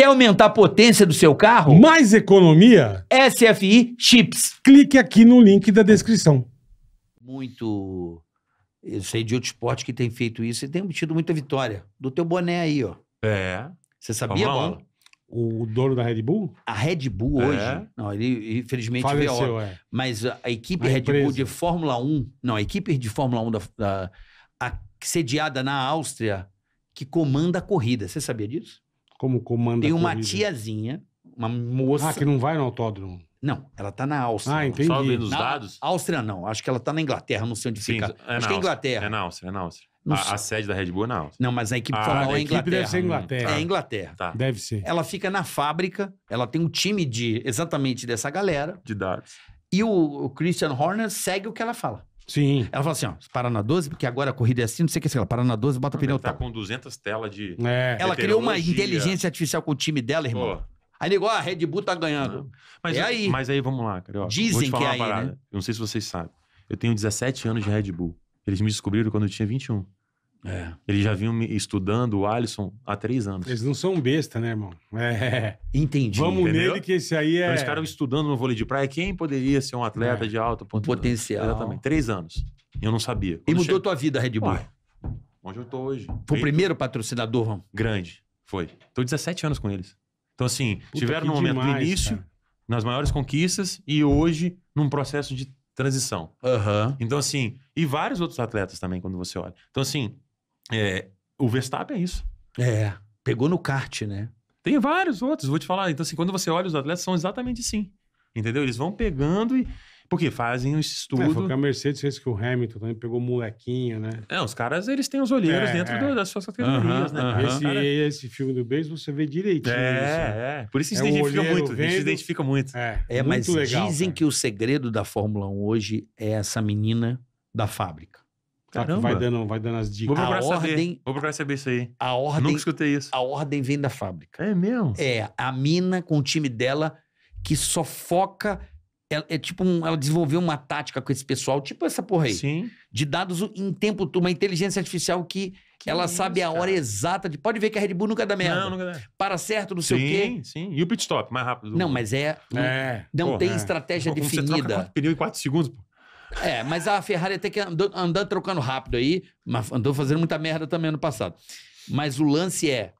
Quer aumentar a potência do seu carro? Mais economia? SFI Chips. Clique aqui no link da descrição. Muito. Eu sei de outro esporte que tem feito isso e tem obtido muita vitória. Do teu boné aí, ó. É. Você sabia, Bola? O dono da Red Bull? A Red Bull é. hoje. Não, ele infelizmente Faleceu, veio. É. Mas a, a equipe a Red empresa. Bull de Fórmula 1. Não, a equipe de Fórmula 1 da, da a, sediada na Áustria que comanda a corrida. Você sabia disso? Como comanda Tem uma tiazinha, uma moça. Ah, que não vai no autódromo. Não, ela tá na Áustria. Ah, entendi. Só vendo os na dados? Áustria não, acho que ela tá na Inglaterra, não sei onde Sim, fica. É acho que é Inglaterra. É na Áustria, é na Áustria. A, a, sede da Red Bull é na Áustria. Não, mas a equipe ah, formal a é Inglaterra. deve ser Inglaterra. É, é Inglaterra. Tá. Deve ser. Ela fica na fábrica, ela tem um time de exatamente dessa galera. De dados. E o, o Christian Horner segue o que ela fala. Sim. Ela fala assim, ó, para na 12, porque agora a corrida é assim, não sei o que, é, ela para na 12, bota o pneu tá com 200 telas de... É. Ela criou uma inteligência artificial com o time dela, irmão. Pô. Aí igual ah, a Red Bull tá ganhando. Mas, é aí. Mas aí, vamos lá, cara. Ó, Dizem que é aí, né? Eu não sei se vocês sabem. Eu tenho 17 anos de Red Bull. Eles me descobriram quando eu tinha 21. É. Eles já vinham estudando o Alisson há três anos. Eles não são besta, né, irmão? É. Entendi. Vamos entendeu? nele que esse aí é. Então, eles ficaram estudando no vôlei de praia. Quem poderia ser um atleta é. de alto potencial? Exatamente. Três anos. Eu não sabia. Quando e mudou cheguei... tua vida, Red Bull? Uai, onde eu tô hoje. Foi o primeiro patrocinador, irmão? Grande. Foi. Tô 17 anos com eles. Então, assim, Puta, tiveram no momento demais, do início, cara. nas maiores conquistas, e hoje num processo de transição. Uhum. Então, assim, e vários outros atletas também, quando você olha. Então, assim, é, o Verstappen é isso. É. Pegou no kart, né? Tem vários outros, vou te falar. Então, assim, quando você olha os atletas, são exatamente assim. Entendeu? Eles vão pegando e. Porque fazem esse estudo. É, foi que a Mercedes fez que o Hamilton também pegou molequinho, né? É, os caras, eles têm os olheiros é, dentro é. Do, das suas categorias, uh -huh, né? Uh -huh. Esse, cara... esse filme do Bezos você vê direitinho. É, né? é. Por isso é se identifica muito. Vendo... se identifica muito. É, é mas legal, dizem cara. que o segredo da Fórmula 1 hoje é essa menina da fábrica. Tá, Caramba. Vai dando, vai dando as dicas. Vou procurar, a ordem, saber. Vou procurar saber isso aí. A ordem, Nunca escutei isso. A ordem vem da fábrica. É mesmo? É. A mina com o time dela que só foca. Ela, é, é tipo um, ela desenvolveu uma tática com esse pessoal, tipo essa porra aí. Sim. De dados em tempo, uma inteligência artificial que, que ela isso, sabe a cara. hora exata de. Pode ver que a Red Bull nunca dá merda. Não, nunca dá. Para certo, não sei sim, o quê. Sim, sim. E o pit stop, mais rápido. Não, mas é. é não porra, tem é. estratégia pô, definida. Você troca pneu em quatro segundos, pô. É, mas a Ferrari até que andou, andou trocando rápido aí, mas andou fazendo muita merda também ano passado. Mas o lance é,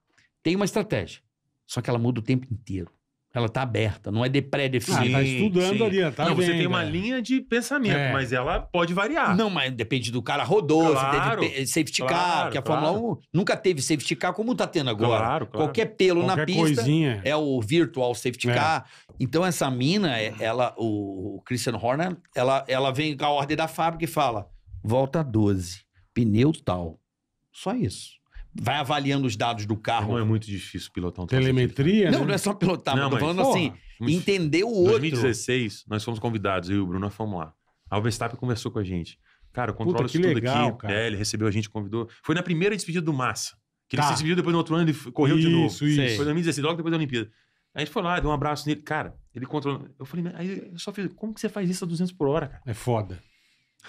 tem uma estratégia, só que ela muda o tempo inteiro. Ela está aberta, não é de ah, tá pré-definido. Está estudando sim. ali, tá Não, vendo, você tem uma é. linha de pensamento, é. mas ela pode variar. Não, mas depende do cara rodou, claro, se teve safety claro, car, porque a Fórmula 1 nunca teve safety car como está tendo agora. Claro, Qualquer pelo Qualquer na pista coisinha. é o virtual safety é. car. Então essa mina, é, ela, o Christian Horner, ela, ela vem com a ordem da fábrica e fala, volta 12, pneu tal. Só isso vai avaliando os dados do carro. Não é muito difícil pilotar um Telemetria? Né? Não, não é só pilotar, não, mas tô assim, falando porra, assim, entender o outro. Em 2016, nós fomos convidados, eu e o Bruno, fomos lá. Aí o Verstappen conversou com a gente. Cara, controla isso tudo legal, aqui. Cara. É, ele recebeu a gente, convidou. Foi na primeira despedida do Massa. Que tá. ele se despediu, depois no outro ano ele correu isso, de novo. Isso, isso. Foi em 2016, logo depois da Olimpíada. A gente foi lá, deu um abraço nele. Cara, ele controlou. Eu falei, aí eu só fiz, como que você faz isso a 200 por hora, cara? É foda.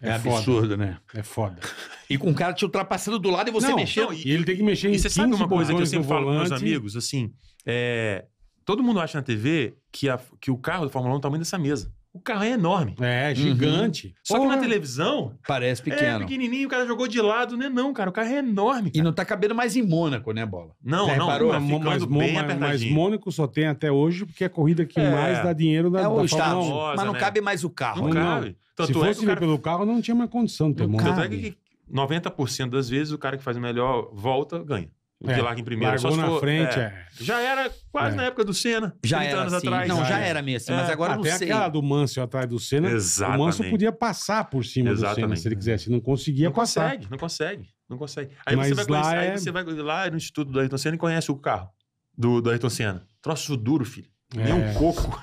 É, é absurdo, foda. né? É foda. E com o cara te ultrapassando do lado e você não, mexendo. Não, e, e, ele tem que mexer em E você sabe uma coisa que eu sempre falo volante. meus amigos, assim, é, todo mundo acha na TV que, a, que o carro do Fórmula 1 tá é o tamanho dessa mesa. O carro é enorme. É, é gigante. Uhum. Só Porra. que na televisão. Parece é pequeno. É pequenininho, o cara jogou de lado, né? Não, cara, o carro é enorme. Cara. E não tá cabendo mais em Mônaco, né, bola? Não, Já não. Reparou? Tá mas, bem mas, mas Mônaco só tem até hoje, porque é a corrida que é. mais dá dinheiro da, é o da Mas não né? cabe mais o carro. Não, não cabe. Tanto Se fosse é pelo carro, não tinha mais condição de ter Mônaco. Tanto é que 90% das vezes o cara que faz melhor volta, ganha. O é, que larga em primeiro. Só na for, frente, é, é. Já era quase é. na época do Senna. Já era anos assim. atrás. Não, já, já é. era mesmo. mas é, agora até não sei. aquela do Manso atrás do Senna. Exatamente. O Manso podia passar por cima Exatamente. do Senna se ele quisesse. Não conseguia não passar. Consegue, não consegue. Não consegue. Aí, mas você, vai conhecer, aí você vai lá no Instituto do Ayrton Senna e conhece o carro do, do Ayrton Senna. Troço duro, filho. Nem um coco.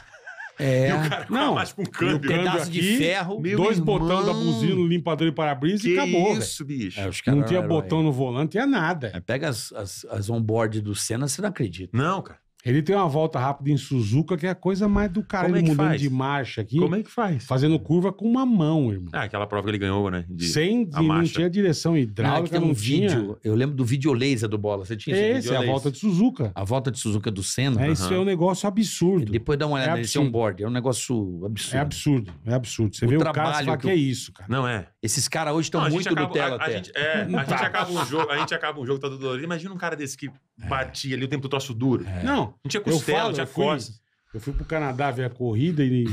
É. E o cara não, mais com um câmbio. Um pedaço aqui, de ferro. Dois irmão. botão da buzina, limpador e para-brisa e acabou. isso, bicho. É, os não tinha botão no volante, tinha nada. É, pega as, as, as onboard do Senna, você não acredita. Não, cara. Ele tem uma volta rápida em Suzuka, que é a coisa mais do cara. Como ele é mudando faz? de marcha aqui. Como é que faz? Fazendo curva com uma mão, irmão. É, aquela prova que ele ganhou, né? De, Sem, de, não tinha direção hidráulica, não, tem um Vídeo, eu lembro do vídeo laser do Bola. Você tinha esse? esse é a volta de Suzuka. A volta de Suzuka do Senna. É, isso uhum. é um negócio absurdo. Depois dá uma é olhada é nesse on-board. É um negócio absurdo. É absurdo, é absurdo. Você o vê o cara fala que... que é isso, cara. Não é. Esses caras hoje estão muito no Nutella a, a até. Gente, é, a gente acaba um jogo, a gente acaba um jogo todo tá dolorido. Imagina um cara desse que é. batia ali o tempo do troço duro. É. Não, não tinha costela, não tinha eu costa. Eu fui pro Canadá ver a corrida e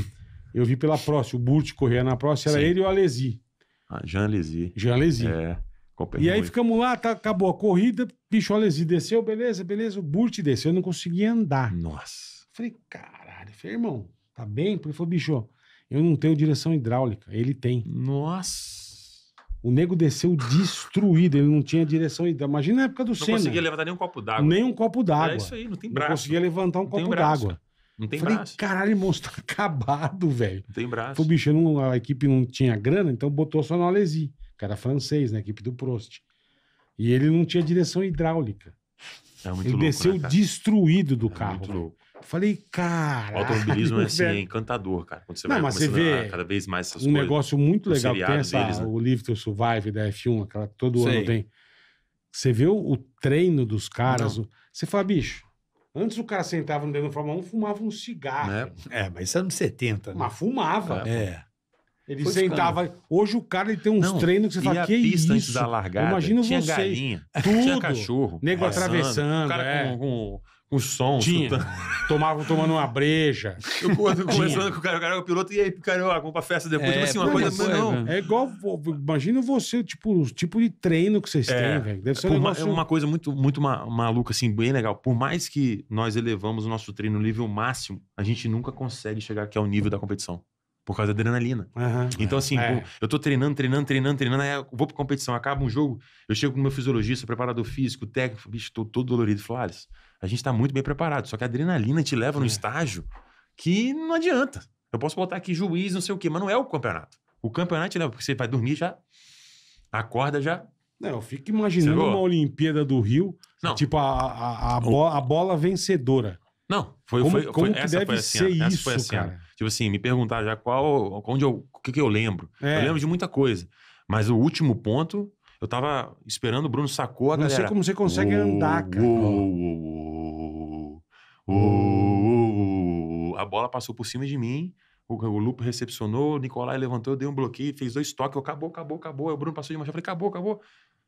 eu vi pela próxima, o Burt corria na próxima, era Sim. ele e o Alesi. Ah, Jean Alesi. Jean Alesi. É. E aí ficamos lá, tá, acabou a corrida, bicho Alesi desceu, beleza, beleza, o Burt desceu, eu não conseguia andar. Nossa. Falei, caralho, falei, irmão, tá bem? Ele falou, bicho, eu não tenho direção hidráulica, ele tem. Nossa. O nego desceu destruído, ele não tinha direção. Imagina na época do Senna. Não conseguia levantar nem um copo d'água. Nem um copo d'água. É isso aí, não tem braço. Não conseguia levantar um não copo d'água. Não tem Falei, braço. caralho, monstro, acabado, velho. Não tem braço. Foi, bicho, não, a equipe não tinha grana, então botou só no Alesi, cara francês, na né, equipe do Prost. E ele não tinha direção hidráulica. É muito ele louco, desceu né, destruído do é carro. Falei, cara. automobilismo é assim, é encantador, cara. Quando você não, vai mas você vê cada vez mais essas um coisas. Um negócio muito legal que tem essa, né? o Live to Survive da F1, aquela que todo Sei. ano tem. Você vê o, o treino dos caras. O, você fala, bicho, antes o cara sentava no dedo do Fórmula 1 fumava um cigarro. É, é mas isso é anos 70. Né? Mas fumava. É. é. Ele Foi sentava. Hoje o cara ele tem uns não, treinos que você fala, que pista isso? da largada, tinha você. galinha, tudo, tinha cachorro. Nego passando, atravessando. O cara é. com, com, com som. Tinha. Tomavam tomando uma breja. Eu conversando com o cara, o cara o piloto, e aí, picarou. vamos pra festa depois. É, tipo assim, uma não, coisa, não. É igual, imagina você, tipo, o tipo de treino que vocês é. têm, velho. Deve ser um negócio... É uma coisa muito, muito maluca, assim, bem legal. Por mais que nós elevamos o nosso treino no nível máximo, a gente nunca consegue chegar aqui ao nível da competição. Por causa da adrenalina. Uhum, então, assim, é. eu tô treinando, treinando, treinando, treinando, aí eu vou pra competição, acaba um jogo, eu chego com meu fisiologista, preparador físico, técnico, bicho, tô todo dolorido. Falo, Alice, a gente tá muito bem preparado, só que a adrenalina te leva é. num estágio que não adianta. Eu posso botar aqui juiz, não sei o quê, mas não é o campeonato. O campeonato te leva, porque você vai dormir já, acorda já, não, eu fico imaginando uma Olimpíada do Rio, não. tipo a, a, a, bo a, bola vencedora. Não, foi, como, foi, como foi, assim, essa foi isso, essa foi assim, cara? Tipo assim, me perguntar já qual, onde eu, o que, que eu lembro. É. Eu lembro de muita coisa, mas o último ponto, eu tava esperando, o Bruno sacou a Não galera. Não sei como você consegue oh, andar, cara. Oh, oh, a bola passou por cima de mim, o, o Lupo recepcionou, o Nicolai levantou, eu dei um bloqueio, fez dois toques, acabou, acabou, acabou. o Bruno passou de manchã, eu falei, acabou, acabou.